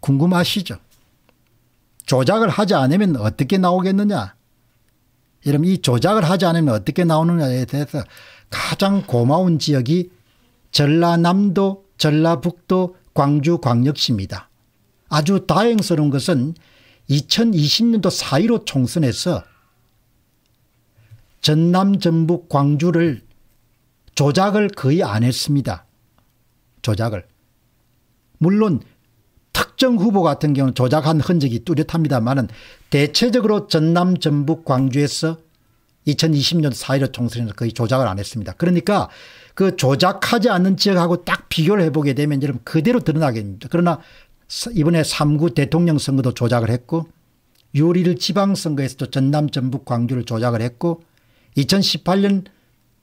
궁금하시죠? 조작을 하지 않으면 어떻게 나오겠느냐? 이러면 이 조작을 하지 않으면 어떻게 나오느냐에 대해서 가장 고마운 지역이 전라남도, 전라북도, 광주광역시입니다. 아주 다행스러운 것은 2020년도 4.15 총선에서 전남, 전북, 광주를 조작을 거의 안 했습니다. 조작을. 물론 특정 후보 같은 경우는 조작한 흔적이 뚜렷합니다만은 대체적으로 전남 전북 광주에서 2020년 4.15 총선에서 거의 조작을 안 했습니다. 그러니까 그 조작하지 않는 지역하고 딱 비교를 해보게 되면 여러분 그대로 드러나게 됩니다. 그러나 이번에 3구 대통령 선거도 조작을 했고 유리를 지방선거에서도 전남 전북 광주를 조작을 했고 2018년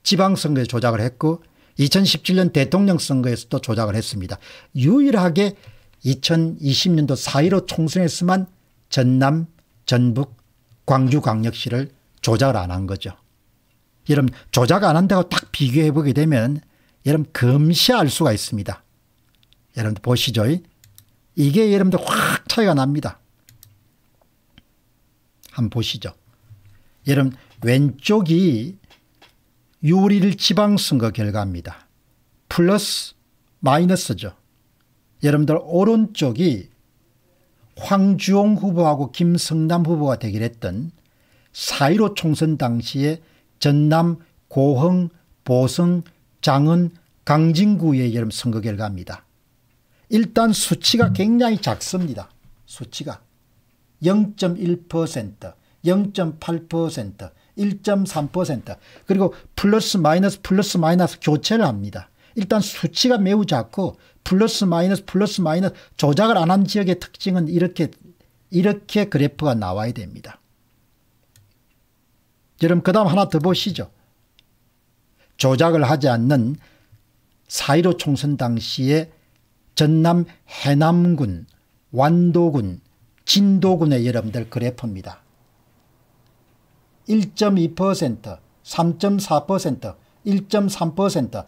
지방선거에 조작을 했고 2017년 대통령 선거에서도 조작을 했습니다. 유일하게 2020년도 4.15 총선에서만 전남, 전북, 광주광역시를 조작을 안 한 거죠. 여러분 조작 안 한다고 딱 비교해 보게 되면 여러분 금시할 수가 있습니다. 여러분 보시죠. 이게 여러분들 확 차이가 납니다. 한번 보시죠. 여러분 왼쪽이 유리를 지방선거 결과입니다. 플러스 마이너스죠. 여러분들 오른쪽이 황주홍 후보하고 김성남 후보가 대결했던 4.15 총선 당시에 전남 고흥, 보성, 장은, 강진구의 여름 선거 결과입니다. 일단 수치가 굉장히 작습니다. 수치가 0.1%, 0.8%, 1.3% 그리고 플러스 마이너스 플러스 마이너스 교체를 합니다. 일단 수치가 매우 작고 플러스 마이너스 플러스 마이너스 조작을 안 한 지역의 특징은 이렇게 이렇게 그래프가 나와야 됩니다. 여러분 그 다음 하나 더 보시죠. 조작을 하지 않는 4.15 총선 당시에 전남 해남군, 완도군, 진도군의 여러분들 그래프입니다. 1.2%, 3.4%, 1.3%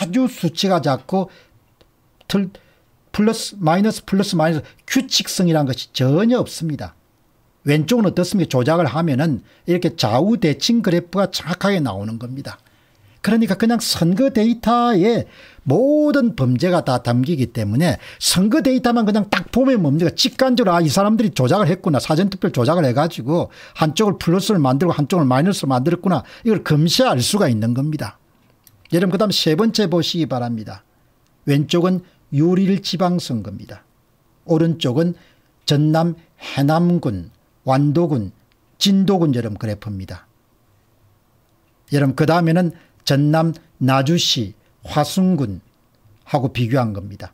아주 수치가 작고 틀, 플러스 마이너스 플러스 마이너스 규칙성이란 것이 전혀 없습니다. 왼쪽은 어떻습니까? 조작을 하면은 이렇게 좌우 대칭 그래프가 정확하게 나오는 겁니다. 그러니까 그냥 선거 데이터에 모든 범죄가 다 담기기 때문에 선거 데이터만 그냥 딱 보면 뭡니까 직관적으로 아, 이 사람들이 조작을 했구나 사전투표 조작을 해가지고 한쪽을 플러스를 만들고 한쪽을 마이너스를 만들었구나 이걸 검시해 알 수가 있는 겁니다. 여러분 그 다음 세 번째 보시기 바랍니다. 왼쪽은 유릴 지방선거입니다. 오른쪽은 전남 해남군 완도군 진도군 여러분 그래프입니다. 여러분 그 다음에는 전남 나주시 화순군하고 비교한 겁니다.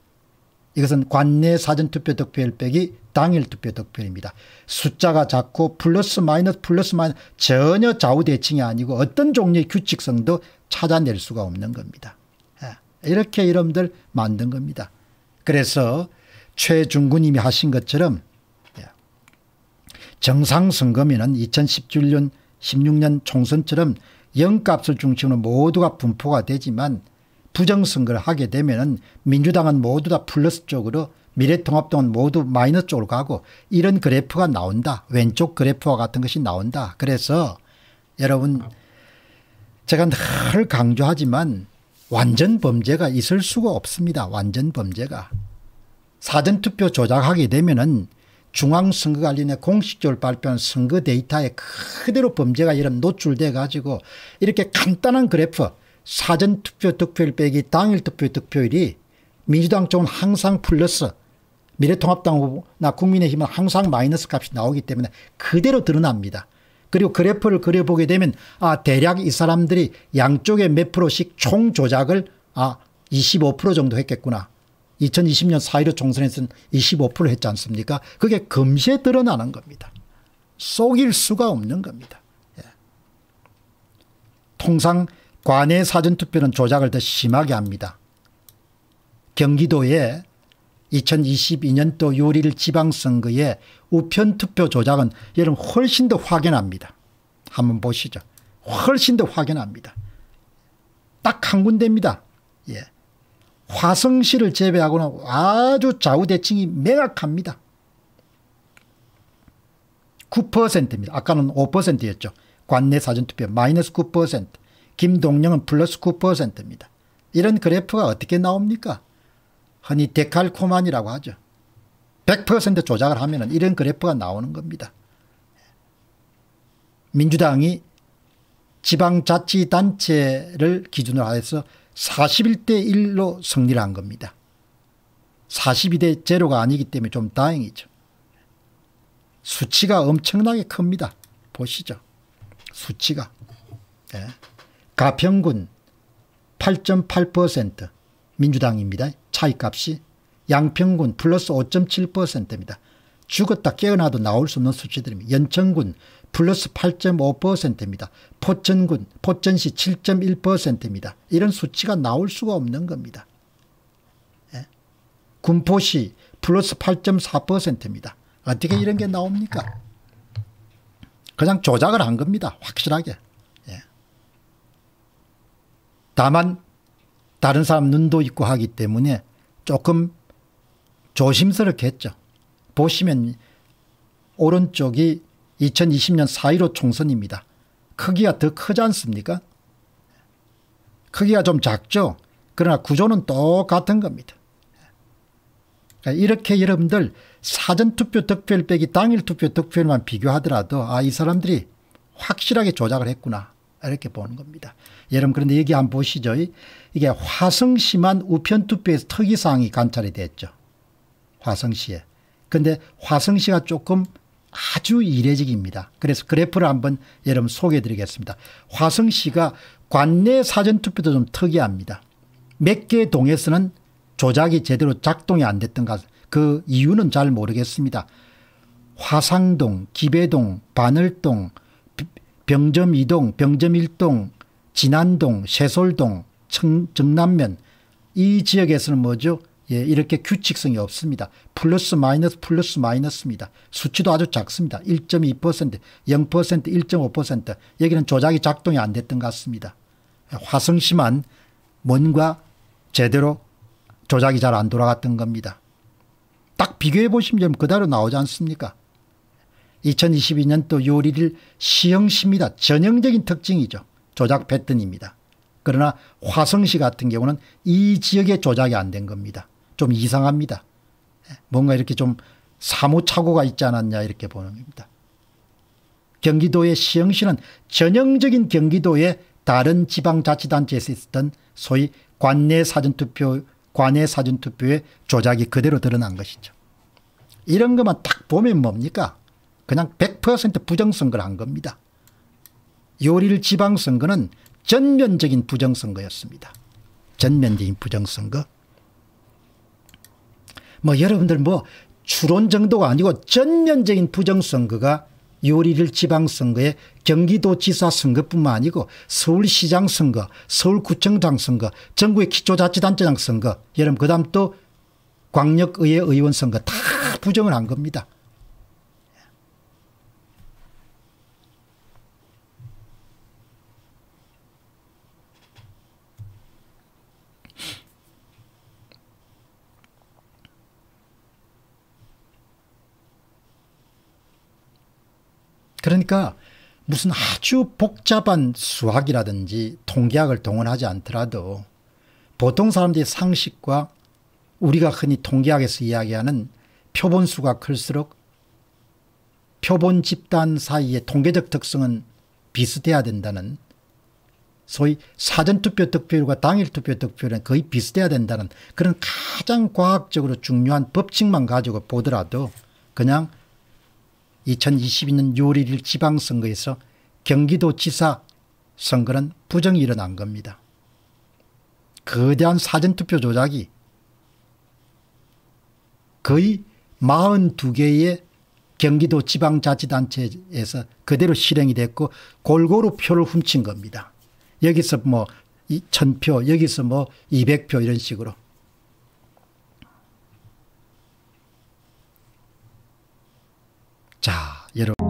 이것은 관내 사전투표 득표율 빼기 당일 투표 득표입니다. 숫자가 작고 플러스 마이너스 플러스 마이너스 전혀 좌우대칭이 아니고 어떤 종류의 규칙성도 찾아낼 수가 없는 겁니다. 예, 이렇게 이름들 만든 겁니다. 그래서 최중구님이 하신 것처럼 예, 정상선거면은 2017년 16년 총선처럼 영값을 중심으로 모두가 분포가 되지만 부정선거를 하게 되면은 민주당은 모두 다 플러스 쪽으로 미래통합당은 모두 마이너스 쪽으로 가고 이런 그래프가 나온다. 왼쪽 그래프와 같은 것이 나온다. 그래서 여러분 제가 늘 강조하지만 완전 범죄가 있을 수가 없습니다. 완전 범죄가. 사전투표 조작하게 되면은 중앙선거관리위 공식적으로 발표한 선거 데이터에 그대로 범죄가 이런 노출돼 가지고 이렇게 간단한 그래프 사전투표 득표율 빼기 당일 투표 득표율이 민주당 쪽은 항상 플러스 미래통합당이나 국민의힘은 항상 마이너스 값이 나오기 때문에 그대로 드러납니다. 그리고 그래프를 그려보게 되면 아 대략 이 사람들이 양쪽에 몇 프로씩 총 조작을 아25% 정도 했겠구나. 2020년 4.15 총선에서는 25% 했지 않습니까? 그게 금세 드러나는 겁니다. 속일 수가 없는 겁니다. 예. 통상 관외 사전투표는 조작을 더 심하게 합니다. 경기도에 2022년도 6일 지방선거에 우편투표 조작은 여러분 훨씬 더 확연합니다. 한번 보시죠. 훨씬 더 확연합니다. 딱 한 군데입니다. 예. 화성시를 제외하고는 아주 좌우대칭이 명확합니다. 9%입니다. 아까는 5%였죠. 관내 사전투표 마이너스 김동영은 플러스 9%입니다. 이런 그래프가 어떻게 나옵니까? 흔히 데칼코만이라고 하죠. 100% 조작을 하면 이런 그래프가 나오는 겁니다. 민주당이 지방자치단체를 기준으로 해서 41대 1로 승리를 한 겁니다. 42대 제가 아니기 때문에 좀 다행이죠. 수치가 엄청나게 큽니다. 보시죠. 수치가. 네. 가평군 8.8% 민주당입니다. 차이값이 양평군 플러스 5.7%입니다. 죽었다 깨어나도 나올 수 없는 수치들입니다. 연천군 플러스 8.5%입니다. 포천군, 포천시 7.1%입니다. 이런 수치가 나올 수가 없는 겁니다. 예? 군포시 플러스 8.4%입니다. 어떻게 이런 게 나옵니까? 그냥 조작을 한 겁니다. 확실하게. 다만 다른 사람 눈도 있고 하기 때문에 조금 조심스럽게 했죠. 보시면 오른쪽이 2020년 4.15 총선입니다. 크기가 더 크지 않습니까? 크기가 좀 작죠. 그러나 구조는 똑같은 겁니다. 그러니까 이렇게 여러분들 사전투표 득표율 빼기 당일 투표 득표율만 비교하더라도 아 이 사람들이 확실하게 조작을 했구나. 이렇게 보는 겁니다. 여러분 그런데 여기 안 보시죠. 이게 화성시만 우편투표에 특이사항이 관찰이 됐죠. 화성시에. 근데 화성시가 조금 아주 이례적입니다. 그래서 그래프를 한번 여러분 소개해 드리겠습니다. 화성시가 관내 사전투표도 좀 특이합니다. 몇 개 동에서는 조작이 제대로 작동이 안 됐던 것그 이유는 잘 모르겠습니다. 화상동, 기배동, 바늘동, 병점 2동, 병점 1동, 진안동, 세솔동, 청, 정남면 이 지역에서는 뭐죠? 예, 이렇게 규칙성이 없습니다. 플러스 마이너스 플러스 마이너스입니다. 수치도 아주 작습니다. 1.2%, 0%, 1.5% 여기는 조작이 작동이 안 됐던 것 같습니다. 화성시만 뭔가 제대로 조작이 잘 안 돌아갔던 겁니다. 딱 비교해 보시면 그대로 나오지 않습니까? 2022년도 6월 1일 시흥시입니다. 전형적인 특징이죠. 조작 패턴입니다. 그러나 화성시 같은 경우는 이 지역에 조작이 안 된 겁니다. 좀 이상합니다. 예, 뭔가 이렇게 좀 사무착오가 있지 않았냐 이렇게 보는 겁니다. 경기도의 시흥시는 전형적인 경기도의 다른 지방자치단체에서 있었던 소위 관내 사전투표, 관내 사전투표의 조작이 그대로 드러난 것이죠. 이런 것만 딱 보면 뭡니까? 그냥 100% 부정선거를 한 겁니다. 6월 지방선거는 전면적인 부정선거였습니다. 전면적인 부정선거. 뭐 여러분들 뭐 추론 정도가 아니고 전면적인 부정선거가 6월 1 지방선거에 경기도지사 선거뿐만 아니고 서울시장 선거, 서울구청장 선거, 전국의 기초자치단체장 선거, 여러분 그 다음 또 광역의회 의원 선거 다 부정을 한 겁니다. 그러니까 무슨 아주 복잡한 수학이라든지 통계학을 동원하지 않더라도 보통 사람들의 상식과 우리가 흔히 통계학에서 이야기하는 표본수가 클수록 표본 집단 사이의 통계적 특성은 비슷해야 된다는 소위 사전투표 득표율과 당일투표 득표율은 거의 비슷해야 된다는 그런 가장 과학적으로 중요한 법칙만 가지고 보더라도 그냥 2022년 6월 1일 지방선거에서 경기도지사 선거는 부정이 일어난 겁니다. 거대한 사전투표 조작이 거의 42개의 경기도 지방자치단체에서 그대로 실행이 됐고 골고루 표를 훔친 겁니다. 여기서 뭐 1000표 여기서 뭐 200표 이런 식으로 자, 여러분.